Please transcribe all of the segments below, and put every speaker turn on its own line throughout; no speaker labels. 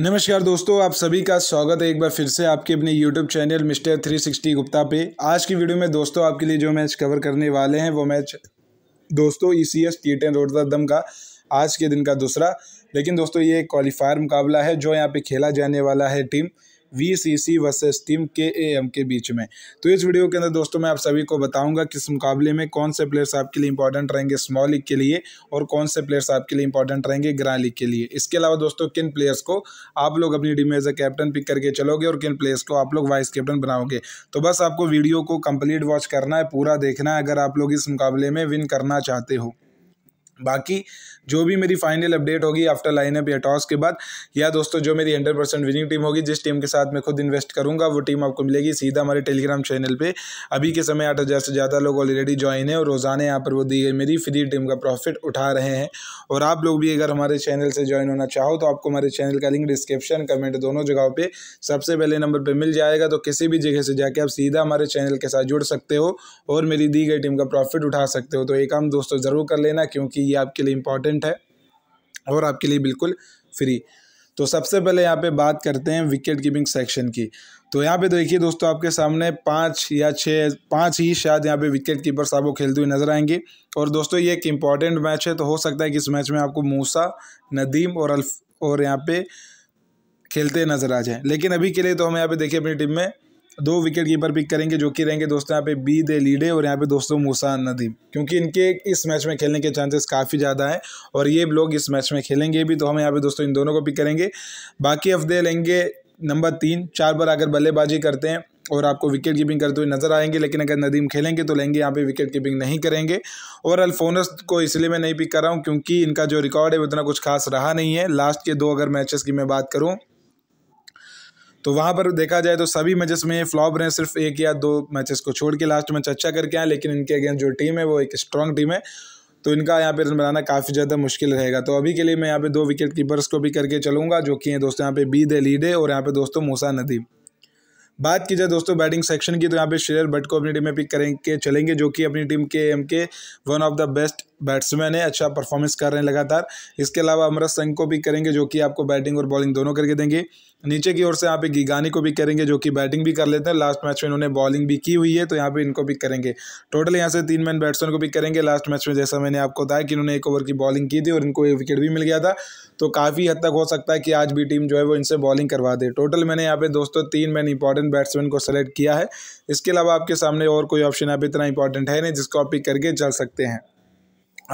नमस्कार दोस्तों आप सभी का स्वागत है एक बार फिर से आपके अपने YouTube चैनल मिस्टर 360 गुप्ता पे आज की वीडियो में दोस्तों आपके लिए जो मैच कवर करने वाले हैं वो मैच दोस्तों E C S T ten Rotterdam का आज के दिन का दूसरा लेकिन दोस्तों ये क्वालिफायर मुकाबला है जो यहाँ पे खेला जाने वाला है team V C C versus team K A M के बीच में तो इस वीडियो के अंदर दोस्तों मैं आप सभी को बताऊंगा किस मुकाबले में कौन से प्लेयर्स आपके लिए इंपॉर्टेंट रहेंगे स्मॉल लीग के लिए और कौन से प्लेयर्स आपके लिए इंपॉर्टेंट रहेंगे ग्रां लीग के लिए इसके अलावा दोस्तों किन प्लेयर्स को आप लोग अपनी टीम में एज ए कैप्टन पिक करके चलोगे और किन प्लेयर्स को आप लोग वाइस कैप्टन बनाओगे तो बस आपको वीडियो को कंप्लीट वॉच करना है पूरा देखना है अगर आप लोग इस मुकाबले में विन करना चाहते हो बाकी जो भी मेरी फाइनल अपडेट होगी आफ्टर लाइनअप या टॉस के बाद या दोस्तों जो मेरी हंड्रेड परसेंट विनिंग टीम होगी जिस टीम के साथ मैं खुद इन्वेस्ट करूंगा वो टीम आपको मिलेगी सीधा हमारे टेलीग्राम चैनल पे अभी के समय आठ हज़ार से ज़्यादा लोग ऑलरेडी ज्वाइन है और रोज़ाना यहाँ पर वो दी गई मेरी फ्री टीम का प्रॉफिट उठा रहे हैं और आप लोग भी अगर हमारे चैनल से ज्वाइन होना चाहो तो आपको हमारे चैनल का लिंक डिस्क्रिप्शन कमेंट दोनों जगहों पर सबसे पहले नंबर पर मिल जाएगा तो किसी भी जगह से जाके आप सीधा हमारे चैनल के साथ जुड़ सकते हो और मेरी दी गई टीम का प्रॉफिट उठा सकते हो तो ये काम दोस्तों ज़रूर कर लेना क्योंकि ये आपके लिए इम्पॉर्टेंट है और आपके लिए बिल्कुल फ्री तो सबसे पहले यहाँ पे बात करते हैं विकेट कीपिंग सेक्शन की तो यहाँ पे देखिए दोस्तों आपके सामने पाँच या छः पाँच ही शायद यहाँ पे विकेट कीपर साहब को खेलते हुए नजर आएंगे और दोस्तों ये एक इम्पॉर्टेंट मैच है तो हो सकता है कि इस मैच में आपको मूसा नदीम और अल्फ और यहाँ पे खेलते नजर आ जाए लेकिन अभी के लिए तो हम यहाँ पे देखिए अपनी टीम में दो विकेट कीपर पिक करेंगे जो कि रहेंगे दोस्तों यहाँ पे बी दे लीडे और यहाँ पे दोस्तों मूसा नदीम क्योंकि इनके इस मैच में खेलने के चांसेस काफ़ी ज़्यादा हैं और ये लोग इस मैच में खेलेंगे भी तो हम यहाँ पे दोस्तों इन दोनों को पिक करेंगे बाकी अफदे लेंगे नंबर तीन चार बार अगर बल्लेबाजी करते हैं और आपको विकेट कीपिंग करते हुए नज़र आएंगे लेकिन अगर नदीम खेलेंगे तो लेंगे यहाँ पे विकेट कीपिंग नहीं करेंगे और अल्फोनस को इसलिए मैं नहीं पिक कर रहा हूँ क्योंकि इनका जो रिकॉर्ड है उतना कुछ खास रहा नहीं है लास्ट के दो अगर मैचेस की मैं बात करूँ तो वहाँ पर देखा जाए तो सभी मैचेस में फ्लॉप रहे सिर्फ एक या दो मैचेस को छोड़ के लास्ट मैच अच्छा करके आए लेकिन इनके अगेंस्ट जो टीम है वो एक स्ट्रॉन्ग टीम है तो इनका यहाँ पे रन बनाना काफ़ी ज़्यादा मुश्किल रहेगा तो अभी के लिए मैं यहाँ पे दो विकेट कीपर्स को भी करके चलूँगा जो कि हैं दोस्तों यहाँ पे बी दे लीडे और यहाँ पे दोस्तों मूसा नदीम बात की जाए दोस्तों बैटिंग सेक्शन की तो यहाँ पे श्रेयर भट्ट को अपनी टीम में पिक करेंगे चलेंगे जो कि अपनी टीम के एम के one of the best batsman है अच्छा परफॉर्मेंस कर रहे हैं लगातार इसके अलावा अमरत सिंह को भी करेंगे जो कि आपको बैटिंग और बॉलिंग दोनों करके देंगे नीचे की ओर से यहाँ पे गिगानी को भी करेंगे जो कि बैटिंग भी कर लेते हैं लास्ट मैच में इन्होंने बॉलिंग भी की हुई है तो यहाँ पे इनको भी करेंगे टोटल यहाँ से तीन मैन बैट्समैन को भी करेंगे लास्ट मैच में जैसा मैंने आपको बताया कि इन्होंने एक ओवर की बॉलिंग की थी और इनको एक विकेट भी मिल गया था तो काफ़ी हद तक हो सकता है कि आज भी टीम जो है वो इनसे बॉलिंग करवा दे टोटल मैंने यहाँ पे दोस्तों तीन मैन इंपॉर्टेंट बैट्समैन को सेलेक्ट किया है इसके अलावा आपके सामने और कोई ऑप्शन यहाँ इतना इंपॉर्टेंट है नहीं जिसको आप पिक करके चल सकते हैं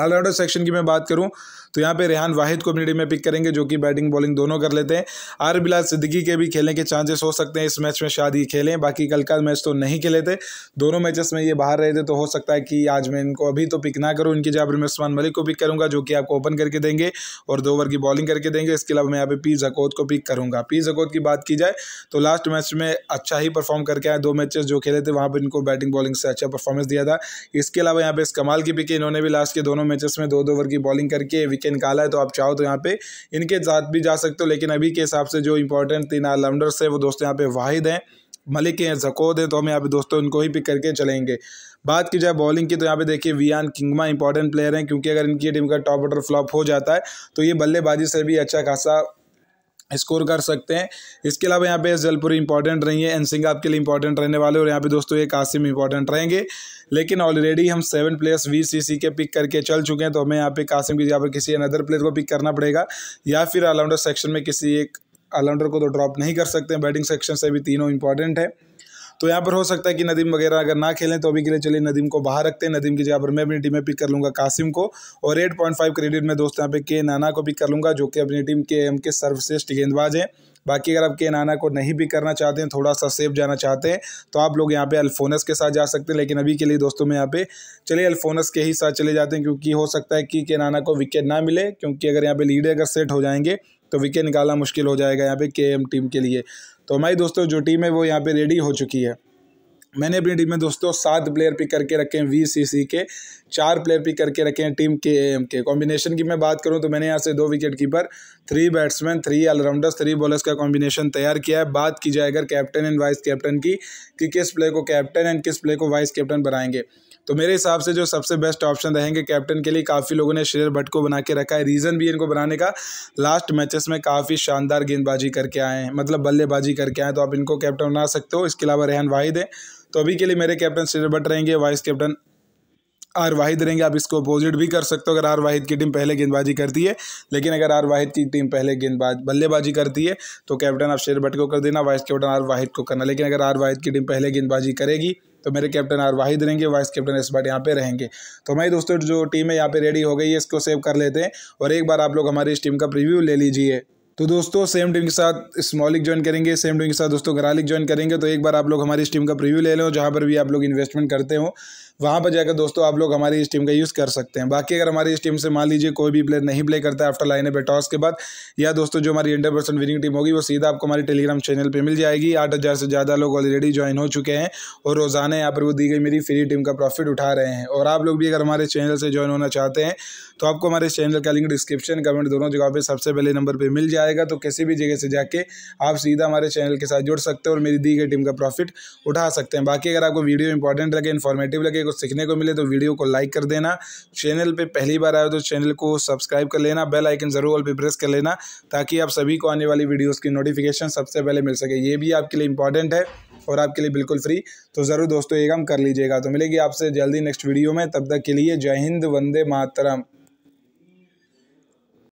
ऑलराउंडर सेक्शन की मैं बात करूं तो यहाँ पे रेहान वाहिद को अपनी टीम में पिक करेंगे जो कि बैटिंग बॉलिंग दोनों कर लेते हैं आर बिलास सिद्दीकी के भी खेलने के चांसेस हो सकते हैं इस मैच में शायद ये खेलें बाकी कल का मैच तो नहीं खेले थे दोनों मैचेस में ये बाहर रहे थे तो हो सकता है कि आज मैं इनको अभी तो पिक ना करूँ इनकी जगह मैं उस्मान मलिक को पिक करूँगा जो कि आपको ओपन करके देंगे और दो ओवर की बॉलिंग करके देंगे इसके अलावा मैं यहाँ पे पी जकोत को पिक करूँगा पी जकोत की बात की जाए तो लास्ट मैच में अच्छा ही परफॉर्म करके आए दो मैचेस जो खेले थे वहाँ पर इनको बैटिंग बॉलिंग से अच्छा परफॉर्मेंस दिया था इसके अलावा यहाँ पे इस कमाल की पिक इन्होंने भी लास्ट के दोनों दोनों मैचेस में दो दो ओवर की बॉलिंग करके विकेट निकाला है तो आप चाहो तो यहाँ पे इनके साथ भी जा सकते हो लेकिन अभी के हिसाब से जो इंपॉर्टेंट तीन ऑलराउंडर्स है वो दोस्तों यहाँ पे वाहिद हैं मलिक हैं जकोद हैं तो हम यहाँ पे दोस्तों इनको ही पिक करके चलेंगे बात की जाए बॉलिंग की तो यहाँ पे देखिए वियान किंगमा इंपॉर्टेंट प्लेयर हैं क्योंकि अगर इनकी टीम का टॉप ऑर्डर फ्लॉप हो जाता है तो ये बल्लेबाजी से भी अच्छा खासा स्कोर कर सकते हैं इसके अलावा यहाँ पे जलपुरी इंपॉर्टेंट रही है एन सिंह आपके लिए इंपॉर्टेंट रहने वाले और यहाँ पे दोस्तों ये कासिम इंपॉर्टेंट रहेंगे लेकिन ऑलरेडी हम सेवन प्लेयर्स वीसीसी के पिक करके चल चुके हैं तो हमें यहाँ पे कासिम की जगह पर किसी अनदर प्लेयर को पिक करना पड़ेगा या फिर ऑलराउंडर सेक्शन में किसी एक ऑलराउंडर को तो ड्रॉप नहीं कर सकते बैटिंग सेक्शन से भी तीनों इंपॉर्टेंट है तो यहाँ पर हो सकता है कि नदीम वगैरह अगर ना खेलें तो अभी के लिए चलिए नदीम को बाहर रखते हैं नदीम की जगह पर मैं अपनी टीम में पिक कर लूँगा कासिम को और एट पॉइंट फाइव क्रेडिट में दोस्तों यहाँ पे के नाना को पिक कर लूँगा जो कि अपनी टीम के एम के सर्वश्रेष्ठ गेंदबाज हैं बाकी अगर आप के नाना को नहीं भी करना चाहते हैं थोड़ा सा सेफ जाना चाहते हैं तो आप लोग यहाँ पे अल्फोनस के साथ जा सकते हैं लेकिन अभी के लिए दोस्तों मैं यहाँ पे चलिए अल्फोनस के ही साथ चले जाते हैं क्योंकि हो सकता है कि के नाना को विकेट ना मिले क्योंकि अगर यहाँ पे लीडर अगर सेट हो जाएंगे तो विकेट निकालना मुश्किल हो जाएगा यहाँ पे के टीम के लिए तो हमारी दोस्तों जो टीम है वो यहाँ पे रेडी हो चुकी है मैंने अपनी टीम में दोस्तों सात प्लेयर पिक करके रखे हैं वी सी सी के चार प्लेयर पिक करके रखे हैं टीम के एम के कॉम्बिनेशन की मैं बात करूं तो मैंने यहां से दो wicket keeper three batsman three allrounders three bowlers का कॉम्बिनेशन तैयार किया है बात की जाए अगर कैप्टन एंड वाइस कैप्टन की कि किस प्लेयर को कैप्टन एंड किस प्लेयर को वाइस कैप्टन बनाएंगे तो मेरे हिसाब से जो सबसे बेस्ट ऑप्शन रहेंगे कैप्टन के लिए काफ़ी लोगों ने श्रेयर भट्ट को बना के रखा है रीज़न भी इनको बनाने का लास्ट मैचेस में काफ़ी शानदार गेंदबाजी करके आए हैं मतलब बल्लेबाजी करके आए हैं तो आप इनको कैप्टन बना सकते हो इसके अलावा रेहन वाहिद है तो अभी के लिए मेरे कैप्टन भट्ट रहेंगे वाइस कैप्टन आर वाहिद रहेंगे आप इसको अपोजिट भी कर सकते हो अगर आर वाहिद की टीम पहले गेंदबाजी करती है लेकिन अगर आर वाहिद की टीम पहले गेंदबाज बल्लेबाजी करती है तो कैप्टन आप शेर भट्ट को कर देना वाइस कैप्टन आर वाहिद को करना लेकिन अगर आर वाहिद की टीम पहले गेंदबाजी करेगी तो मेरे कैप्टन आर वाहिद रहेंगे वाइस कैप्टन इस बार यहाँ पे रहेंगे तो हमारी दोस्तों जो टीम है यहाँ पे रेडी हो गई है इसको सेव कर लेते हैं और एक बार आप लोग हमारी इस टीम का प्रीव्यू ले लीजिए तो दोस्तों सेम टीम के साथ स्मॉलिक ज्वाइन करेंगे सेम टीम के साथ दोस्तों घरालिक ज्वाइन करेंगे तो एक बार आप लोग हमारी इस टीम का प्रीव्यू ले लो जहाँ पर भी आप लोग इन्वेस्टमेंट करते हो वहाँ पर जाकर दोस्तों आप लोग हमारी इस टीम का यूज़ कर सकते हैं बाकी अगर हमारी इस टीम से मान लीजिए कोई भी प्लेयर नहीं प्ले करता आफ्टर लाइन पे टॉस के बाद या दोस्तों जो हमारी हंड्रेड परसेंट विनिंग टीम होगी वो सीधा आपको हमारे टेलीग्राम चैनल पर मिल जाएगी आठ हज़ार से ज़्यादा लोग ऑलरेडी ज्वाइन हो चुके हैं और रोज़ाना यहाँ पर वो दी गई मेरी फ्री टीम का प्रॉफिट उठा रहे हैं और आप लोग भी अगर हमारे चैनल से ज्वाइन होना चाहते हैं तो आपको हमारे चैनल का लिंक डिस्क्रिप्शन कमेंट दोनों जगह पर सबसे पहले नंबर पर मिल जाएगा तो किसी भी जगह से जाके आप सीधा हमारे चैनल के साथ जुड़ सकते हैं और मेरी दी गई टीम का प्रॉफिट उठा सकते हैं बाकी अगर आपको वीडियो इंपॉर्टेंट लगे इन्फॉर्मेटिव लगे को सीखने को मिले तो वीडियो को लाइक कर देना चैनल पर पहली बार आए तो चैनल को सब्सक्राइब कर लेना बेल आइकन ज़रूर ऑल पे प्रेस कर लेना ताकि आप सभी को आने वाली वीडियोज़ की नोटिफिकेशन सबसे पहले मिल सके ये भी आपके लिए इंपॉर्टेंट है और आपके लिए बिल्कुल फ्री तो ज़रूर दोस्तों ये काम कर लीजिएगा तो मिलेगी आपसे जल्दी नेक्स्ट वीडियो में तब तक के लिए जय हिंद वंदे मातरम